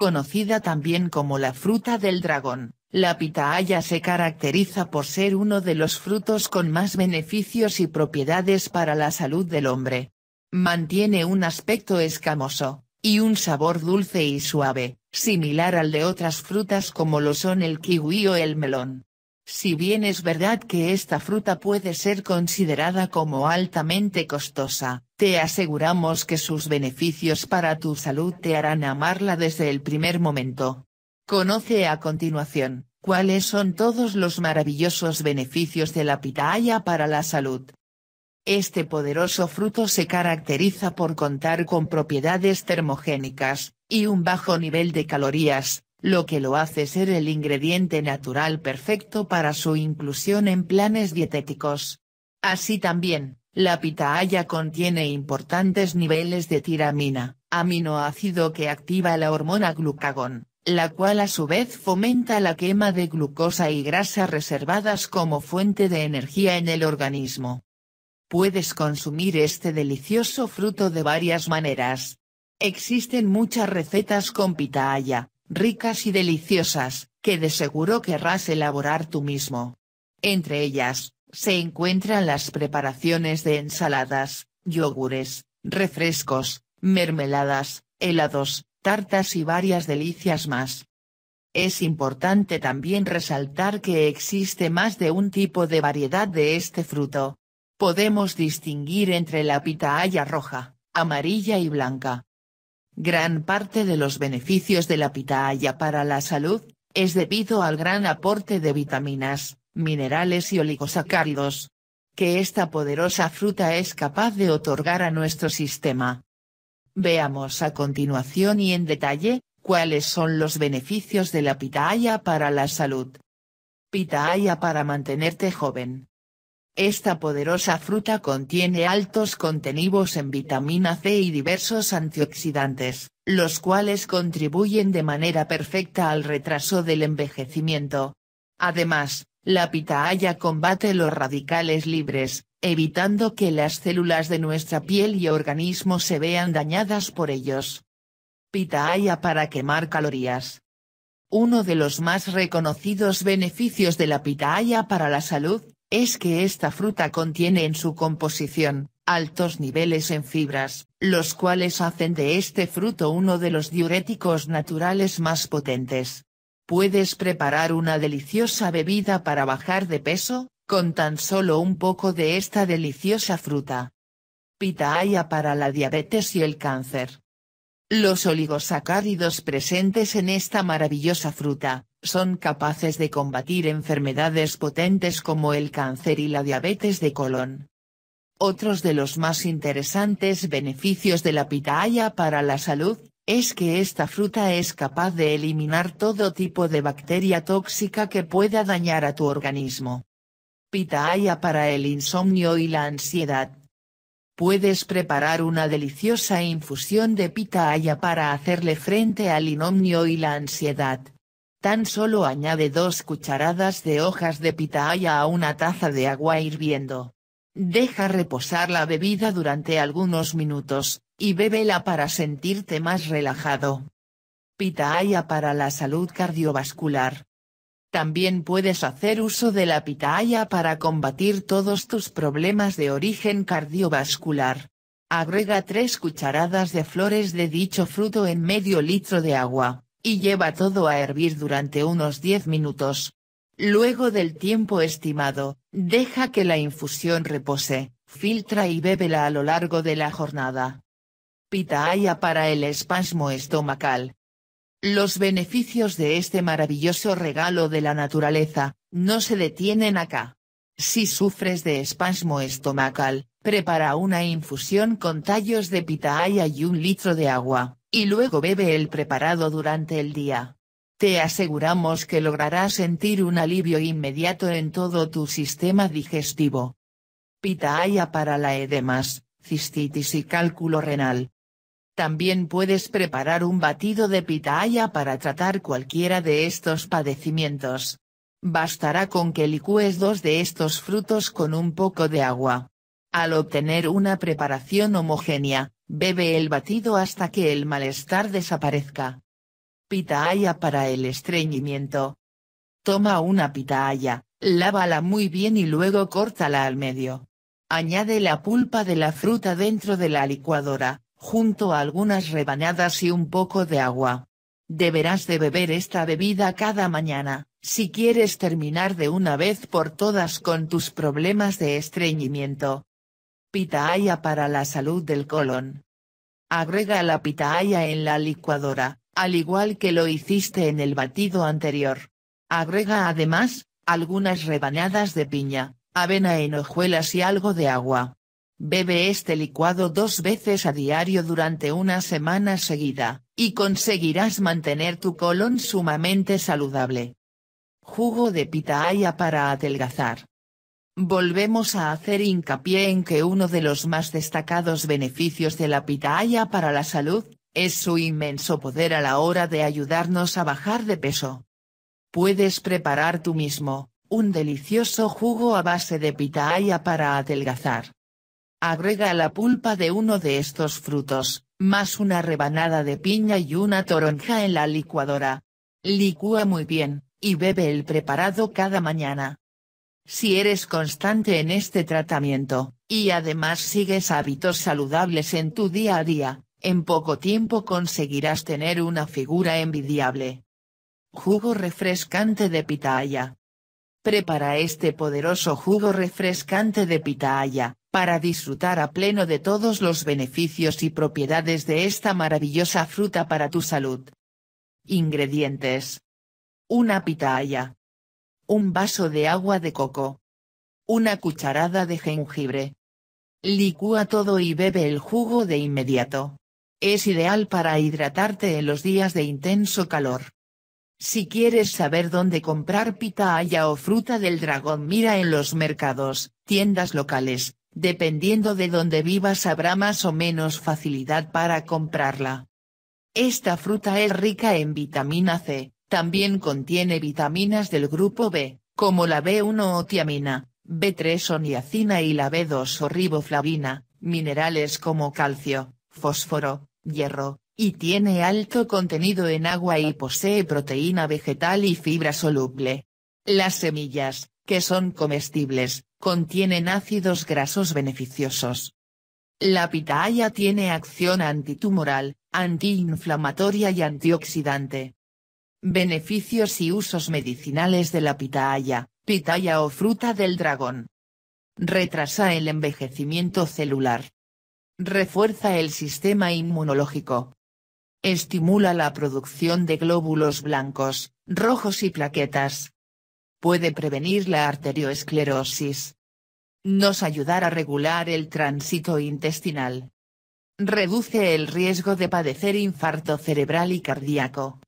conocida también como la fruta del dragón. La pitahaya se caracteriza por ser uno de los frutos con más beneficios y propiedades para la salud del hombre. Mantiene un aspecto escamoso, y un sabor dulce y suave, similar al de otras frutas como lo son el kiwi o el melón. Si bien es verdad que esta fruta puede ser considerada como altamente costosa, te aseguramos que sus beneficios para tu salud te harán amarla desde el primer momento. Conoce a continuación, cuáles son todos los maravillosos beneficios de la pitaya para la salud. Este poderoso fruto se caracteriza por contar con propiedades termogénicas, y un bajo nivel de calorías, lo que lo hace ser el ingrediente natural perfecto para su inclusión en planes dietéticos. Así también, la pitahaya contiene importantes niveles de tiramina, aminoácido que activa la hormona glucagón, la cual a su vez fomenta la quema de glucosa y grasa reservadas como fuente de energía en el organismo. Puedes consumir este delicioso fruto de varias maneras. Existen muchas recetas con pitahaya, ricas y deliciosas, que de seguro querrás elaborar tú mismo. Entre ellas, se encuentran las preparaciones de ensaladas, yogures, refrescos, mermeladas, helados, tartas y varias delicias más. Es importante también resaltar que existe más de un tipo de variedad de este fruto. Podemos distinguir entre la pitahaya roja, amarilla y blanca, Gran parte de los beneficios de la pitahaya para la salud, es debido al gran aporte de vitaminas, minerales y oligosacáridos, que esta poderosa fruta es capaz de otorgar a nuestro sistema. Veamos a continuación y en detalle, cuáles son los beneficios de la pitahaya para la salud. Pitahaya para mantenerte joven. Esta poderosa fruta contiene altos contenidos en vitamina C y diversos antioxidantes, los cuales contribuyen de manera perfecta al retraso del envejecimiento. Además, la pitahaya combate los radicales libres, evitando que las células de nuestra piel y organismo se vean dañadas por ellos. Pitahaya para quemar calorías. Uno de los más reconocidos beneficios de la pitahaya para la salud es que esta fruta contiene en su composición, altos niveles en fibras, los cuales hacen de este fruto uno de los diuréticos naturales más potentes. Puedes preparar una deliciosa bebida para bajar de peso, con tan solo un poco de esta deliciosa fruta. Pitaya para la diabetes y el cáncer. Los oligosacáridos presentes en esta maravillosa fruta, son capaces de combatir enfermedades potentes como el cáncer y la diabetes de colon. Otros de los más interesantes beneficios de la pitahaya para la salud, es que esta fruta es capaz de eliminar todo tipo de bacteria tóxica que pueda dañar a tu organismo. Pitahaya para el insomnio y la ansiedad. Puedes preparar una deliciosa infusión de pitahaya para hacerle frente al inomnio y la ansiedad. Tan solo añade dos cucharadas de hojas de pitahaya a una taza de agua hirviendo. Deja reposar la bebida durante algunos minutos, y bébela para sentirte más relajado. Pitahaya para la salud cardiovascular. También puedes hacer uso de la pitahaya para combatir todos tus problemas de origen cardiovascular. Agrega tres cucharadas de flores de dicho fruto en medio litro de agua y lleva todo a hervir durante unos 10 minutos. Luego del tiempo estimado, deja que la infusión repose, filtra y bébela a lo largo de la jornada. Pitahaya para el espasmo estomacal. Los beneficios de este maravilloso regalo de la naturaleza, no se detienen acá. Si sufres de espasmo estomacal, prepara una infusión con tallos de pitahaya y un litro de agua y luego bebe el preparado durante el día. Te aseguramos que lograrás sentir un alivio inmediato en todo tu sistema digestivo. Pitahaya para la edemas, cistitis y cálculo renal. También puedes preparar un batido de pitahaya para tratar cualquiera de estos padecimientos. Bastará con que licúes dos de estos frutos con un poco de agua. Al obtener una preparación homogénea, bebe el batido hasta que el malestar desaparezca. Pitahaya para el estreñimiento. Toma una pitahaya, lávala muy bien y luego córtala al medio. Añade la pulpa de la fruta dentro de la licuadora, junto a algunas rebanadas y un poco de agua. Deberás de beber esta bebida cada mañana, si quieres terminar de una vez por todas con tus problemas de estreñimiento. Pitahaya para la salud del colon. Agrega la pitahaya en la licuadora, al igual que lo hiciste en el batido anterior. Agrega además, algunas rebanadas de piña, avena en hojuelas y algo de agua. Bebe este licuado dos veces a diario durante una semana seguida, y conseguirás mantener tu colon sumamente saludable. Jugo de pitahaya para adelgazar. Volvemos a hacer hincapié en que uno de los más destacados beneficios de la pitaya para la salud, es su inmenso poder a la hora de ayudarnos a bajar de peso. Puedes preparar tú mismo, un delicioso jugo a base de pitahaya para adelgazar. Agrega la pulpa de uno de estos frutos, más una rebanada de piña y una toronja en la licuadora. Licúa muy bien, y bebe el preparado cada mañana. Si eres constante en este tratamiento, y además sigues hábitos saludables en tu día a día, en poco tiempo conseguirás tener una figura envidiable. Jugo refrescante de pitaya. Prepara este poderoso jugo refrescante de pitaya para disfrutar a pleno de todos los beneficios y propiedades de esta maravillosa fruta para tu salud. Ingredientes. Una pitaya un vaso de agua de coco. Una cucharada de jengibre. Licúa todo y bebe el jugo de inmediato. Es ideal para hidratarte en los días de intenso calor. Si quieres saber dónde comprar pitahaya o fruta del dragón mira en los mercados, tiendas locales, dependiendo de donde vivas habrá más o menos facilidad para comprarla. Esta fruta es rica en vitamina C, también contiene vitaminas del grupo B, como la B1 o tiamina, B3 o niacina y la B2 o riboflavina, minerales como calcio, fósforo, hierro, y tiene alto contenido en agua y posee proteína vegetal y fibra soluble. Las semillas, que son comestibles, contienen ácidos grasos beneficiosos. La pitahaya tiene acción antitumoral, antiinflamatoria y antioxidante. Beneficios y usos medicinales de la pitaya, pitaya o fruta del dragón. Retrasa el envejecimiento celular. Refuerza el sistema inmunológico. Estimula la producción de glóbulos blancos, rojos y plaquetas. Puede prevenir la arteriosclerosis. Nos ayudará a regular el tránsito intestinal. Reduce el riesgo de padecer infarto cerebral y cardíaco.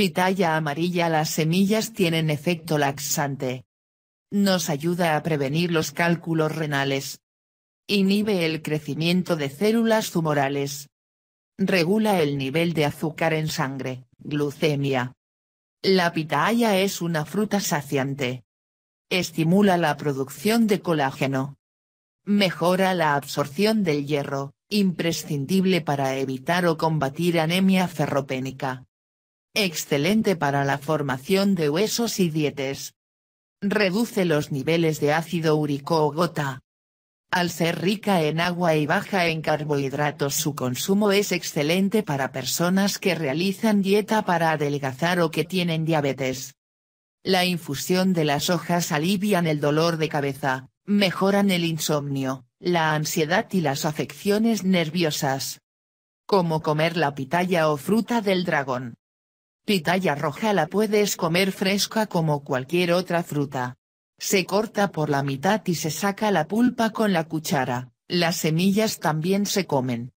Pitaya amarilla Las semillas tienen efecto laxante. Nos ayuda a prevenir los cálculos renales. Inhibe el crecimiento de células tumorales. Regula el nivel de azúcar en sangre, glucemia. La pitaya es una fruta saciante. Estimula la producción de colágeno. Mejora la absorción del hierro, imprescindible para evitar o combatir anemia ferropénica. Excelente para la formación de huesos y dietes. Reduce los niveles de ácido úrico o gota. Al ser rica en agua y baja en carbohidratos su consumo es excelente para personas que realizan dieta para adelgazar o que tienen diabetes. La infusión de las hojas alivian el dolor de cabeza, mejoran el insomnio, la ansiedad y las afecciones nerviosas. Como comer la pitaya o fruta del dragón. Pitaya roja la puedes comer fresca como cualquier otra fruta. Se corta por la mitad y se saca la pulpa con la cuchara, las semillas también se comen.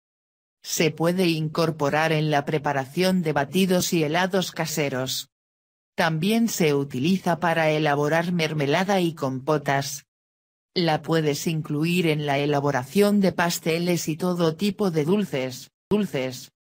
Se puede incorporar en la preparación de batidos y helados caseros. También se utiliza para elaborar mermelada y compotas. La puedes incluir en la elaboración de pasteles y todo tipo de dulces, dulces.